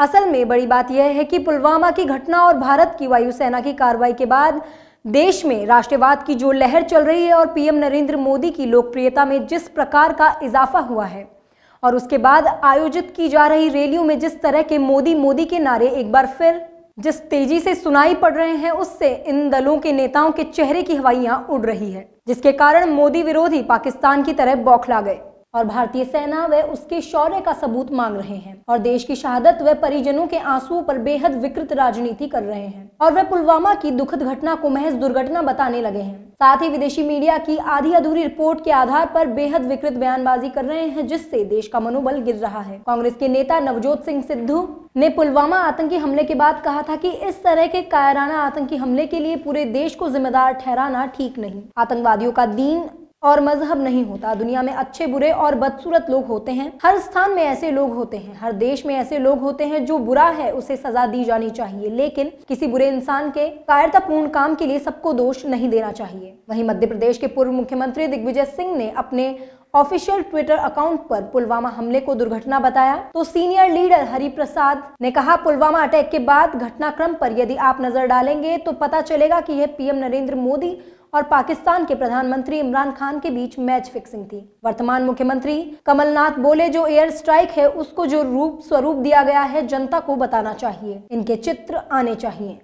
असल में बड़ी बात यह है कि पुलवामा की घटना और भारत की वायुसेना की कार्रवाई के बाद देश में राष्ट्रवाद की जो लहर चल रही है और पीएम नरेंद्र मोदी की लोकप्रियता में जिस प्रकार का इजाफा हुआ है और उसके बाद आयोजित की जा रही रैलियों में जिस तरह के मोदी मोदी के नारे एक बार फिर जिस तेजी से सुनाई पड़ रहे हैं उससे इन दलों के नेताओं के चेहरे की हवाइयां उड़ रही है जिसके कारण मोदी विरोधी पाकिस्तान की तरह बौखला गए और भारतीय सेना व उसके शौर्य का सबूत मांग रहे हैं और देश की शहादत व परिजनों के आंसुओं पर बेहद विकृत राजनीति कर रहे हैं और वे पुलवामा की दुखद घटना को महज दुर्घटना बताने लगे हैं साथ ही विदेशी मीडिया की आधी अधूरी रिपोर्ट के आधार पर बेहद विकृत बयानबाजी कर रहे हैं जिससे देश का मनोबल गिर रहा है कांग्रेस के नेता नवजोत सिंह सिद्धू ने पुलवामा आतंकी हमले के बाद कहा था कि इस तरह के कायराना आतंकी हमले के लिए पूरे देश को जिम्मेदार ठहराना ठीक नहीं आतंकवादियों का दीन और मजहब नहीं होता दुनिया में अच्छे बुरे और बदसूरत लोग होते हैं हर स्थान में ऐसे लोग होते हैं हर देश में ऐसे लोग होते हैं जो बुरा है उसे सजा दी जानी चाहिए लेकिन किसी बुरे इंसान के कायरतापूर्ण काम के लिए सबको दोष नहीं देना चाहिए वहीं मध्य प्रदेश के पूर्व मुख्यमंत्री दिग्विजय सिंह ने अपने ऑफिशियल ट्विटर अकाउंट पर पुलवामा हमले को दुर्घटना बताया तो सीनियर लीडर हरिप्रसाद ने कहा पुलवामा अटैक के बाद घटनाक्रम पर यदि आप नजर डालेंगे तो पता चलेगा कि यह पीएम नरेंद्र मोदी और पाकिस्तान के प्रधानमंत्री इमरान खान के बीच मैच फिक्सिंग थी वर्तमान मुख्यमंत्री कमलनाथ बोले जो एयर स्ट्राइक है उसको जो रूप स्वरूप दिया गया है जनता को बताना चाहिए इनके चित्र आने चाहिए